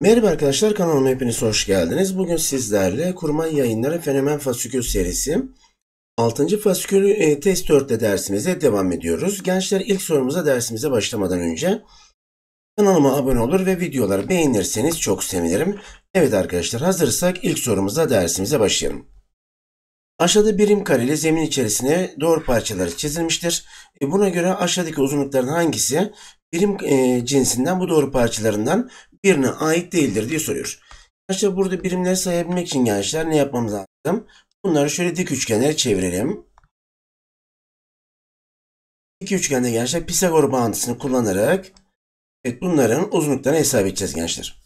Merhaba arkadaşlar kanalıma hepiniz hoş geldiniz. Bugün sizlerle Kurman Yayınları Fenomen Fasikül serisi 6. Fasikül e, Test 4'te dersimize devam ediyoruz. Gençler ilk sorumuza dersimize başlamadan önce kanalıma abone olur ve videoları beğenirseniz çok sevinirim. Evet arkadaşlar hazırsak ilk sorumuza dersimize başlayalım. Aşağıda birim kareli zemin içerisine doğru parçaları çizilmiştir. E, buna göre aşağıdaki uzunlukların hangisi birim e, cinsinden bu doğru parçalarından birine ait değildir diye soruyor. Aşağıda burada birimleri sayabilmek için gençler ne yapmamız lazım? Bunları şöyle dik üçgenlere çevirelim. İki üçgende gençler Pisagor bağıntısını kullanarak evet, bunların uzunluklarını hesap edeceğiz gençler.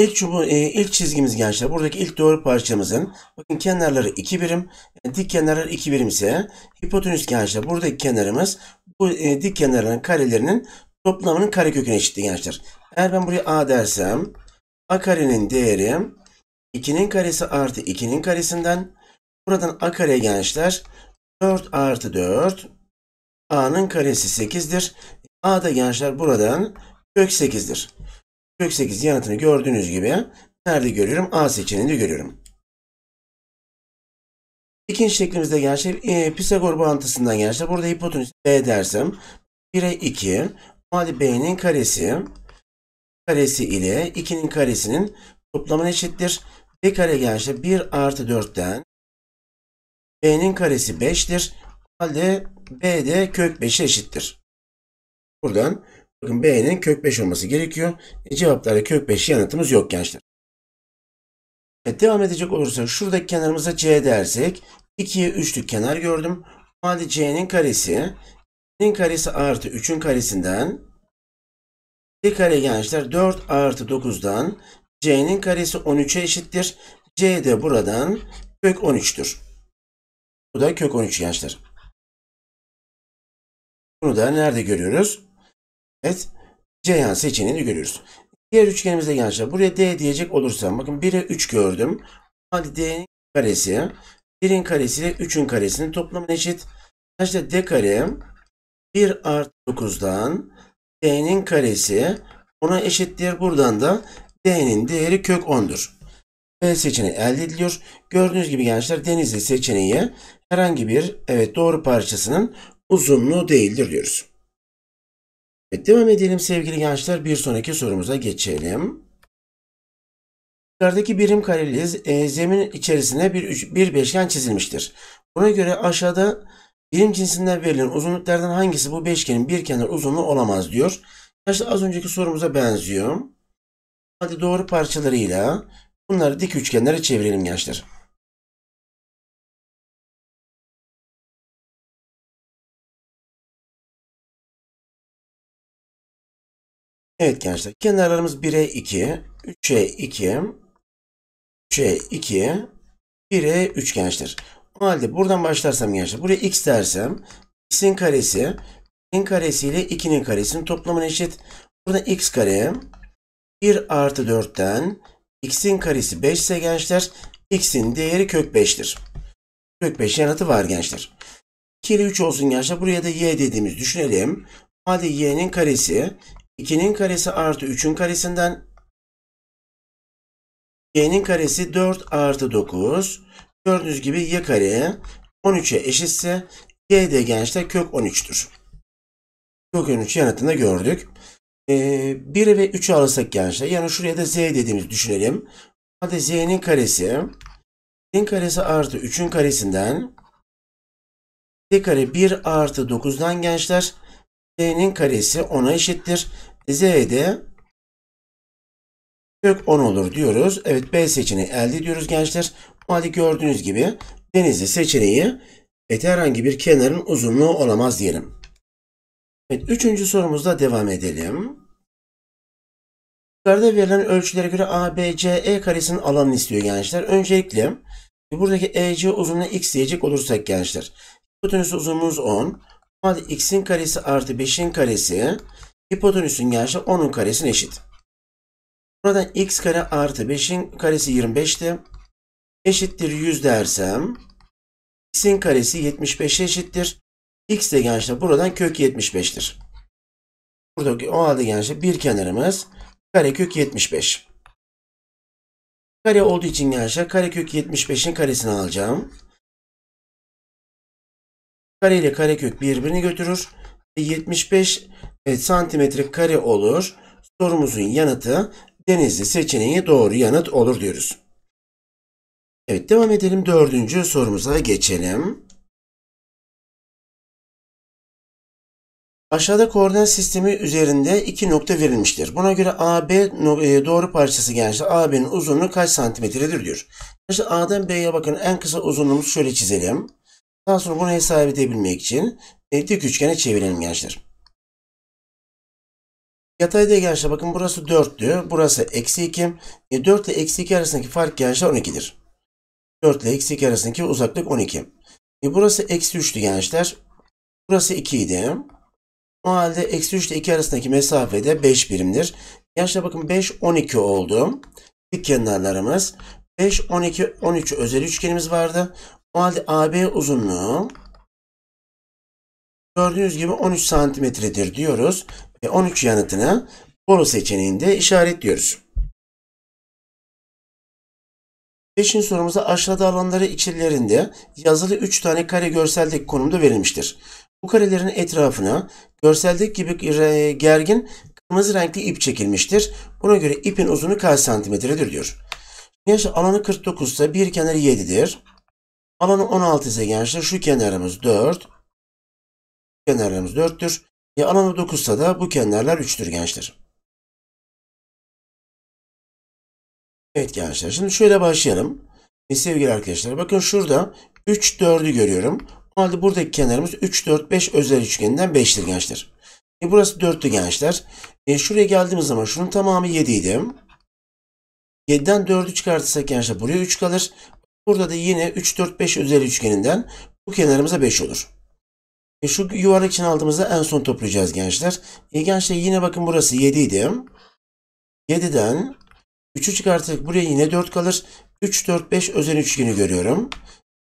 İlk e, ilk çizgimiz gençler. Buradaki ilk doğru parçamızın bakın kenarları 2 birim, e, dik kenarlar 2 birim ise hipotenüs gençler. Buradaki kenarımız bu e, dik kenarların karelerinin toplamının kareköküne eşittir gençler. Eğer ben buraya a dersem a karenin değeri 2'nin karesi artı 2'nin karesinden buradan a kare gençler 4 artı 4 a'nın karesi 8'dir. a da gençler buradan kök 8'dir kök 8 yanıtını gördüğünüz gibi nerede görüyorum? A seçeneğinde görüyorum. İkinci şeklimizde gençler e, Pisagor bağıntısından gençler burada hipotenüs B dersem 1'e 2 madde B'nin karesi karesi ile 2'nin karesinin toplamına eşittir. B kare gençler 1 artı 4'ten B'nin karesi 5'tir. O halde B de kök 5'e eşittir. Buradan Bakın B'nin kök 5 olması gerekiyor. E, cevaplarda kök 5 yanıtımız yok gençler. Evet, devam edecek olursak şuradaki kenarımıza C dersek 2'ye 3'lük kenar gördüm. O C'nin karesi C'nin karesi artı 3'ün karesinden bir kare gençler 4 artı 9'dan C'nin karesi 13'e eşittir. C de buradan kök 13'tür. Bu da kök 13 gençler. Bunu da nerede görüyoruz? Evet. Ceyhan seçeneğini görüyoruz. Diğer üçgenimizde gençler buraya D diyecek olursam bakın 1'e 3 gördüm. Hadi D'nin karesi 1'in karesi ile 3'ün karesinin toplamı eşit. Arkadaşlar D kare 1 artı 9'dan D'nin karesi ona eşittir. Buradan da D'nin değeri kök 10'dur. B seçeneği elde ediliyor. Gördüğünüz gibi gençler denizli seçeneği herhangi bir evet doğru parçasının uzunluğu değildir diyoruz. E, devam edelim sevgili gençler. Bir sonraki sorumuza geçelim. Yukarıdaki birim kareli e, zemin içerisine bir, bir beşgen çizilmiştir. Buna göre aşağıda birim cinsinden verilen uzunluklardan hangisi bu beşgenin bir kenar uzunluğu olamaz diyor. Gençler az önceki sorumuza benziyor. Hadi doğru parçalarıyla bunları dik üçgenlere çevirelim gençler. Evet gençler kenarlarımız 1'e 2, 3'e 2, 3'e 2, 1'e 3 gençler. O halde buradan başlarsam gençler buraya x dersem x'in karesi x'in karesi ile 2'nin karesinin toplamına eşit. Burada x kare 1 artı 4'ten x'in karesi 5 ise gençler x'in değeri kök 5'tir. Kök 5 yanıtı var gençler. 2 ile 3 olsun gençler. Buraya da y dediğimiz düşünelim. Hadi y'nin karesi 2'nin karesi artı 3'ün karesinden y'nin karesi 4 artı 9. Gördüğünüz gibi y kare 13'e eşitse y de gençler kök 13'tür. Kök 13 yanıtında gördük. Ee, 1 ve 3 alırsak gençler yani şuraya da z dediğimiz düşünelim. Hadi z'nin karesi z'nin karesi artı 3'ün karesinden z kare 1 artı 9'dan gençler z'nin karesi 10'a eşittir. Z'de kök 10 olur diyoruz. Evet B seçeneği elde ediyoruz gençler. O gördüğünüz gibi denizli seçeneği et herhangi bir kenarın uzunluğu olamaz diyelim. Evet üçüncü sorumuzla devam edelim. Yukarıda verilen ölçülere göre ABCE karesinin alanını istiyor gençler. Öncelikle buradaki EC uzunluğu x diyecek olursak gençler. Hipotenüs uzunluğumuz 10. Hadi x'in karesi artı 5'in karesi Hipotenüsün gerçeği 10'un karesine eşit. Buradan x kare artı 5'in karesi 25'ti. Eşittir 100 dersem x'in karesi 75'e eşittir. x de gençler buradan kök 75'tir. Buradaki o halde gençler bir kenarımız kare kök 75. Kare olduğu için gençler kare kök 75'in karesini alacağım. Kare ile kare kök birbirini götürür. 75 e, e, santimetre kare olur. Sorumuzun yanıtı Denizli seçeneği doğru yanıt olur diyoruz. Evet devam edelim dördüncü sorumuza geçelim. Aşağıda koordinat sistemi üzerinde iki nokta verilmiştir. Buna göre AB e, doğru parçası gençler AB'nin uzunluğu kaç santimetredir diyor. İşte A'dan B'ye bakın en kısa uzunluğumuzu şöyle çizelim. Daha sonra bunu hesap edebilmek için dik üçgene çevirelim gençler. Yatayda gençler bakın burası 4 diyor Burası eksi 2. E 4 ile eksi 2 arasındaki fark gençler 12'dir. 4 ile eksi 2 arasındaki uzaklık 12. E burası eksi 3'tü gençler. Burası 2 idi. O halde eksi 3 ile 2 arasındaki mesafe de 5 birimdir. Gençler bakın 5, 12 oldu. Dik kenarlarımız. 5, 12, 13 özel üçgenimiz vardı. O halde AB uzunluğu Gördüğünüz gibi 13 santimetredir diyoruz ve 13 yanıtına Bolu seçeneğinde işaretliyoruz. 5. sorumuzda aşağıda alanları içerilerinde yazılı 3 tane kare görseldeki konumda verilmiştir. Bu karelerin etrafına görseldeki gibi gergin kırmızı renkli ip çekilmiştir. Buna göre ipin uzunluğu kaç santimetredir diyor. Gençler alanı 49 ise bir kenarı 7'dir. Alanı 16 ise gençler şu kenarımız 4, kenarlarımız 4'tür. E, alanı 9 da bu kenarlar 3'tür gençler. Evet gençler şimdi şöyle başlayalım. E, sevgili arkadaşlar bakın şurada 3 4'ü görüyorum. O halde buradaki kenarımız 3 4 5 özel üçgeninden 5'tir gençler. E, burası 4'tü gençler. E, şuraya geldiğimiz zaman şunun tamamı 7 idi. 7'den 4'ü çıkartırsak gençler buraya 3 kalır. Burada da yine 3 4 5 özel üçgeninden bu kenarımıza 5 olur. E, şu yuvarlak için aldığımızda en son toplayacağız gençler. E gençler yine bakın burası 7 idi. 7'den 3'ü çıkarttık. Buraya yine 4 kalır. 3, 4, 5 özel üçgeni görüyorum.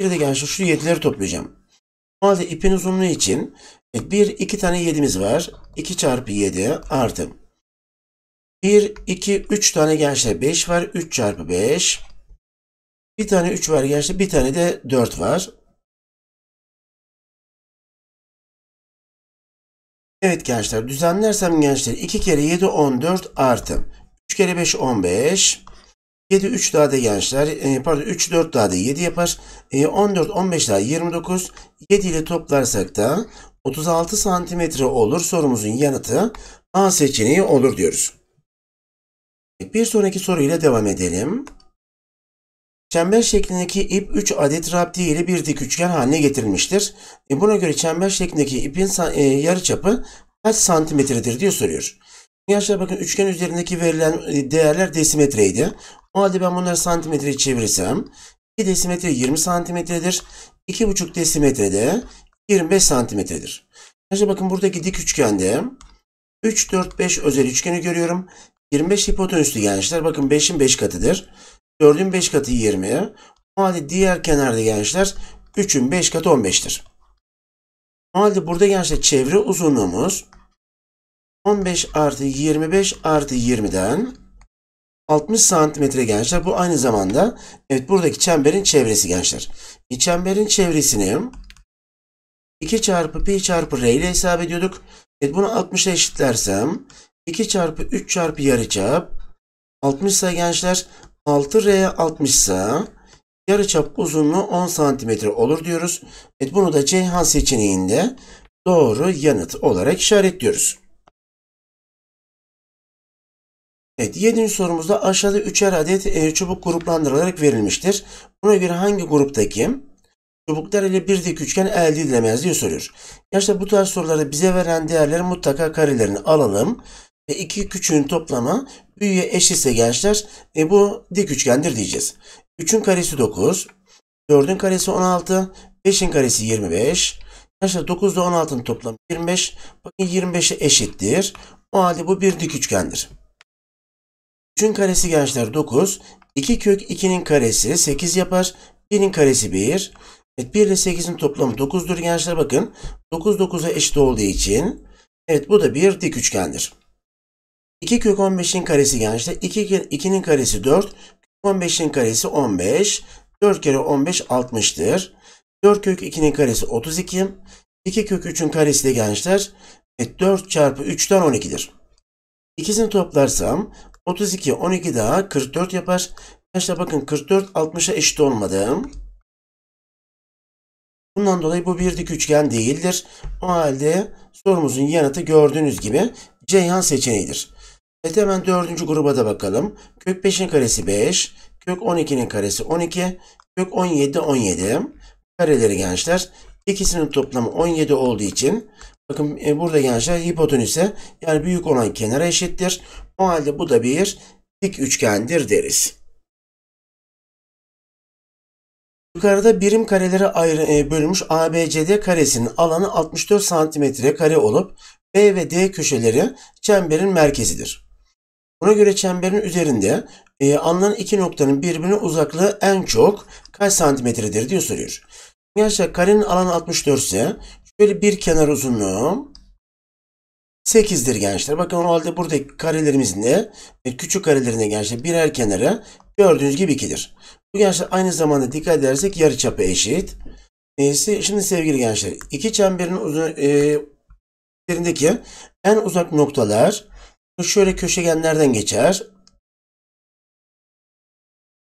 Bir de gençler şu 7'leri toplayacağım. Normalde ipin uzunluğu için 1, e, 2 tane 7'miz var. 2 çarpı 7 artı 1, 2, 3 tane gençler 5 var. 3 çarpı 5. Bir tane 3 var gençler. Bir tane de 4 var. Evet gençler düzenlersem gençler 2 kere 7 14 artı 3 kere 5 15 7 3 daha da gençler e, pardon 3 4 daha da 7 yapar. E, 14 15 daha 29 7 ile toplarsak da 36 santimetre olur sorumuzun yanıtı A seçeneği olur diyoruz. Bir sonraki soruyla devam edelim. Çember şeklindeki ip 3 adet raptiye ile bir dik üçgen haline getirilmiştir. E buna göre çember şeklindeki ipin e, yarıçapı kaç santimetredir diye soruyor. Arkadaşlar bakın üçgen üzerindeki verilen e, değerler desimetreydi. O halde ben bunları santimetreye çevirirsem 2 desimetre 20 santimetredir. 2,5 desimetrede 25 santimetredir. Gençler bakın buradaki dik üçgende 3, 4, 5 özel üçgeni görüyorum. 25 hipotenüslü gençler bakın 5'in 5 katıdır. 4'ün 5 katı 20. O halde diğer kenarda gençler 3'ün 5 katı 15'tir. O halde burada gençler çevre uzunluğumuz 15 artı 25 artı 20'den 60 santimetre gençler. Bu aynı zamanda evet buradaki çemberin çevresi gençler. Bir çemberin çevresini 2 çarpı pi çarpı r ile hesap ediyorduk. Evet bunu 60'a eşitlersem 2 çarpı 3 çarpı yarıçap 60 ise gençler 6R 60 ise yarıçap uzunluğu 10 cm olur diyoruz. Evet bunu da Ceyhan seçeneğinde doğru yanıt olarak işaretliyoruz. Evet 7. sorumuzda aşağıda 3'er adet e, çubuk gruplandırılarak verilmiştir. Buna göre hangi gruptaki çubuklar ile bir dik üçgen elde edilemez diye soruyor. Gerçekten bu tarz sorularda bize veren değerleri mutlaka karelerini alalım. E, iki küçüğün toplamı büyüye eşitse gençler e, bu dik üçgendir diyeceğiz. 3'ün karesi 9, 4'ün karesi 16, 5'in karesi 25. Arkadaşlar 9 ile 16'nın toplamı 25. Bakın 25'e eşittir. O halde bu bir dik üçgendir. 3'ün karesi gençler 9. 2 kök 2'nin karesi 8 yapar. 1'in karesi 1. Evet 1 ile 8'in toplamı 9'dur gençler bakın. 9 9'a eşit olduğu için evet bu da bir dik üçgendir. 2 kök 15'in karesi gençler. 2, 2'nin karesi 4. 15'in karesi 15. 4 kere 15 60'tır. 4 kök 2'nin karesi 32. 2 kök 3'ün karesi de gençler. Evet, 4 çarpı 3'ten 12'dir. İkisini toplarsam 32, 12 daha 44 yapar. Gençler bakın 44 60'a eşit olmadı. Bundan dolayı bu bir dik üçgen değildir. O halde sorumuzun yanıtı gördüğünüz gibi Ceyhan seçeneğidir. Evet hemen dördüncü gruba da bakalım. Kök 5'in karesi 5, kök 12'nin karesi 12, kök 17 17. Kareleri gençler İkisinin toplamı 17 olduğu için bakın e, burada gençler hipotenüse yani büyük olan kenara eşittir. O halde bu da bir dik üçgendir deriz. Yukarıda birim karelere ayrı, e, bölünmüş ABCD karesinin alanı 64 cm kare olup B ve D köşeleri çemberin merkezidir. Ona göre çemberin üzerinde e, alınan iki noktanın birbirine uzaklığı en çok kaç santimetredir diye soruyor. Arkadaşlar karenin alanı 64 ise şöyle bir kenar uzunluğu 8'dir gençler. Bakın o halde buradaki karelerimizin de e, küçük karelerinde gençler birer kenara gördüğünüz gibi 2'dir. Bu gençler aynı zamanda dikkat edersek yarı çapı eşit. Neyse şimdi sevgili gençler iki çemberin uzun, e, üzerindeki en uzak noktalar Şöyle köşegenlerden geçer.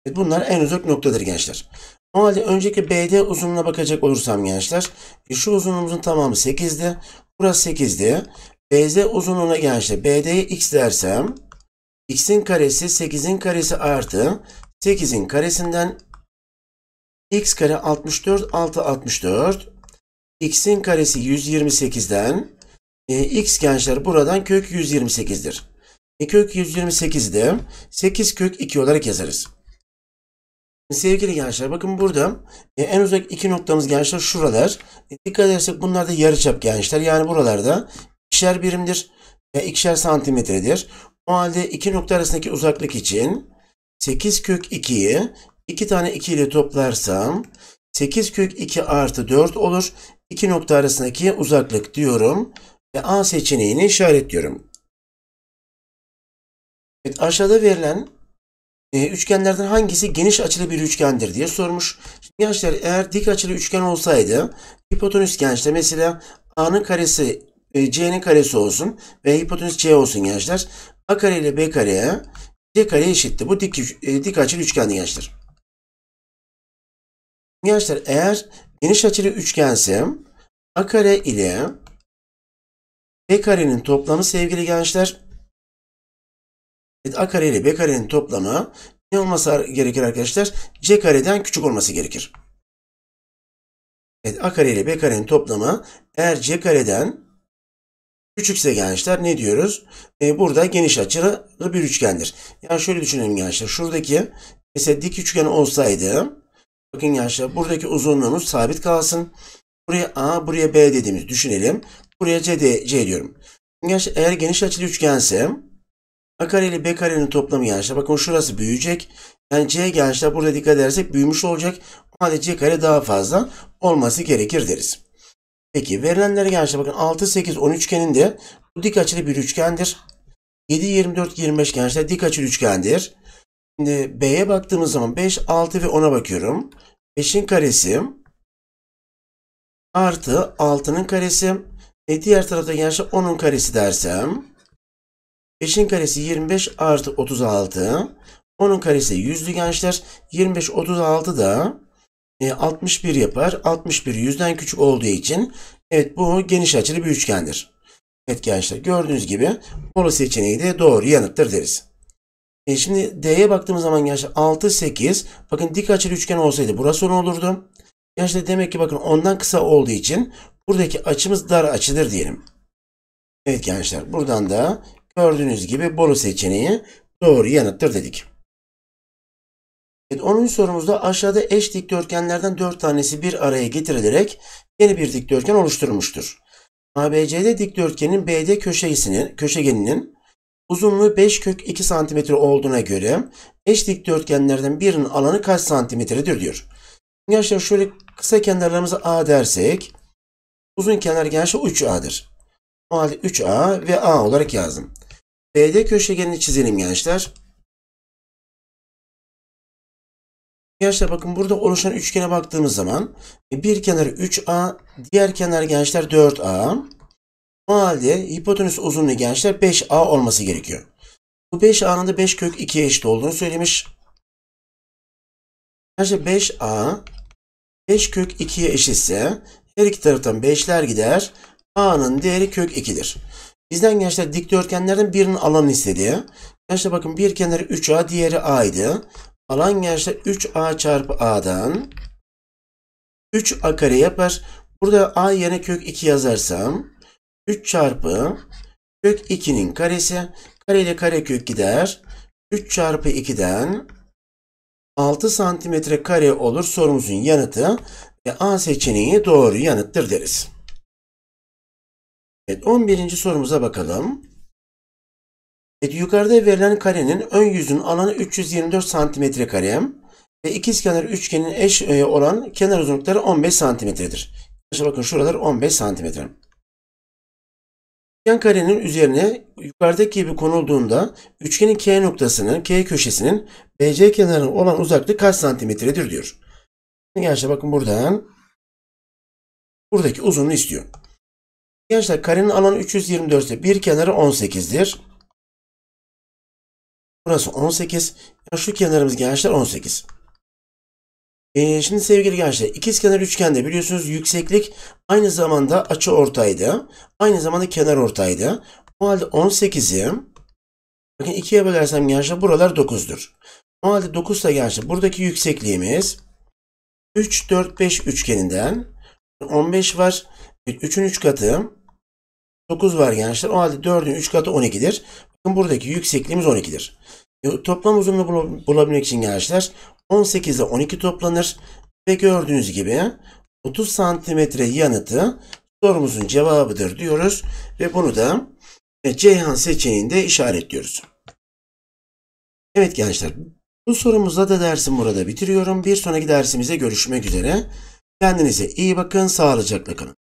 Evet, bunlar en uzak noktadır gençler. O halde önceki BD uzunluğuna bakacak olursam gençler. E, şu uzunluğumuzun tamamı 8'di. Burası 8'di. BZ uzunluğuna gençler. BD'ye x dersem x'in karesi 8'in karesi artı 8'in karesinden x kare 64 6 64 x'in karesi 128'den ee, x gençler buradan kök 128'dir. E, kök 128'de 8 kök 2 olarak yazarız. Sevgili gençler bakın burada e, en uzak iki noktamız gençler şuralar. E, dikkat edersek bunlar da yarıçap gençler. Yani buralarda ikişer birimdir. E, ikişer santimetredir. O halde iki nokta arasındaki uzaklık için 8 kök 2'yi 2 tane 2 ile toplarsam 8 kök 2 artı 4 olur. İki nokta arasındaki uzaklık diyorum. A seçeneğini işaretliyorum. Evet, aşağıda verilen e, üçgenlerden hangisi geniş açılı bir üçgendir diye sormuş. Şimdi gençler eğer dik açılı üçgen olsaydı hipotenüs gençler mesela A'nın karesi e, C'nin karesi olsun ve hipotenüs C olsun gençler. A kare ile B kareye C kare eşitti. Bu dik, e, dik açılı üçgen gençler. Gençler eğer geniş açılı üçgense A kare ile B karenin toplamı sevgili gençler. Evet, A kare ile B karenin toplamı ne olması gerekir arkadaşlar? C kareden küçük olması gerekir. Evet, A kare ile B karenin toplamı eğer C kareden küçükse gençler ne diyoruz? Ee, burada geniş açılı bir üçgendir. Yani şöyle düşünelim gençler. Şuradaki mesela dik üçgen olsaydı bakın gençler buradaki uzunluğumuz sabit kalsın. Buraya A, buraya B dediğimiz düşünelim. Buraya C, de, C diyorum. Eğer geniş açılı üçgense A kareli B karenin toplamı gençler. Bakın şurası büyüyecek. Yani C gençler burada dikkat edersek büyümüş olacak. O halde C kare daha fazla olması gerekir deriz. Peki verilenlere gençler bakın 6, 8, 10 üçgenin bu dik açılı bir üçgendir. 7, 24, 25 gençler dik açılı üçgendir. Şimdi B'ye baktığımız zaman 5, 6 ve 10'a bakıyorum. 5'in karesi artı 6'nın karesi e diğer tarafta gençler 10'un karesi dersem 5'in karesi 25 artı 36. 10'un karesi 100'lü gençler. 25 36 da e, 61 yapar. 61 100'den küçük olduğu için evet bu geniş açılı bir üçgendir. Evet gençler gördüğünüz gibi Polo seçeneği de doğru yanıttır deriz. E şimdi D'ye baktığımız zaman gençler 6 8 bakın dik açılı üçgen olsaydı burası 10 olurdu. Gençler demek ki bakın ondan kısa olduğu için Buradaki açımız dar açıdır diyelim. Evet gençler buradan da gördüğünüz gibi boru seçeneği doğru yanıttır dedik. Evet, 10. sorumuzda aşağıda eş dikdörtgenlerden 4 tanesi bir araya getirilerek yeni bir dikdörtgen oluşturmuştur. ABCD dikdörtgenin BD köşesinin, köşegeninin uzunluğu 5 kök 2 cm olduğuna göre eş dikdörtgenlerden birinin alanı kaç santimetredir diyor. Gençler şöyle kısa kenarlarımızı A dersek Uzun kenar genişi 3A'dır. O halde 3A ve A olarak yazdım. BD köşegenini çizelim gençler. Gençler bakın burada oluşan üçgene baktığımız zaman bir kenarı 3A, diğer kenar gençler 4A. O halde hipotenüs uzunluğu gençler 5A olması gerekiyor. Bu 5A'nın da 5 kök 2'ye eşit olduğunu söylemiş. Gençler 5A 5 kök 2'ye eşitse her iki taraftan 5'ler gider. A'nın değeri kök 2'dir. Bizden gençler dikdörtgenlerden birinin alanı istediği. Gençler bakın bir kenarı 3A diğeri A idi. Alan gençler 3A çarpı A'dan 3A kare yapar. Burada A yerine kök 2 yazarsam 3 çarpı kök 2'nin karesi kare ile kare kök gider. 3 çarpı 2'den 6 santimetre kare olur sorumuzun yanıtı e, A seçeneği doğru yanıttır deriz. Evet 11. sorumuza bakalım. Evet, yukarıda verilen karenin ön yüzünün alanı 324 santimetre kare ve ikizkenar üçgenin eş e, olan kenar uzunlukları 15 santimetredir. Arkadaşlar bakın şuralar 15 cm. Üçgen karenin üzerine yukarıdaki gibi konulduğunda üçgenin K noktasının, K köşesinin BC kenarına olan uzaklığı kaç santimetredir diyor. Gençler bakın buradan buradaki uzunluğu istiyor. Gençler karenin alanı 324 ise bir kenarı 18'dir. Burası 18. Yani şu kenarımız gençler 18. Ee, şimdi sevgili gençler ikiz kenar üçgende biliyorsunuz yükseklik aynı zamanda açı ortaydı. Aynı zamanda kenar ortaydı. O halde 18'i bakın 2'ye bölersem gençler buralar 9'dur. O halde 9 ise gençler buradaki yüksekliğimiz 3, 4, 5 üçgeninden 15 var. 3'ün 3 katı 9 var gençler. O halde 4'ün 3 katı 12'dir. Bakın buradaki yüksekliğimiz 12'dir. E, toplam uzunluğu bulabilmek için gençler 18 ile 12 toplanır. Ve gördüğünüz gibi 30 santimetre yanıtı sorumuzun cevabıdır diyoruz. Ve bunu da e, Ceyhan seçeneğinde işaretliyoruz. Evet gençler bu sorumuzla da dersim burada bitiriyorum. Bir sonraki dersimize görüşmek üzere. Kendinize iyi bakın, sağlıcakla kalın.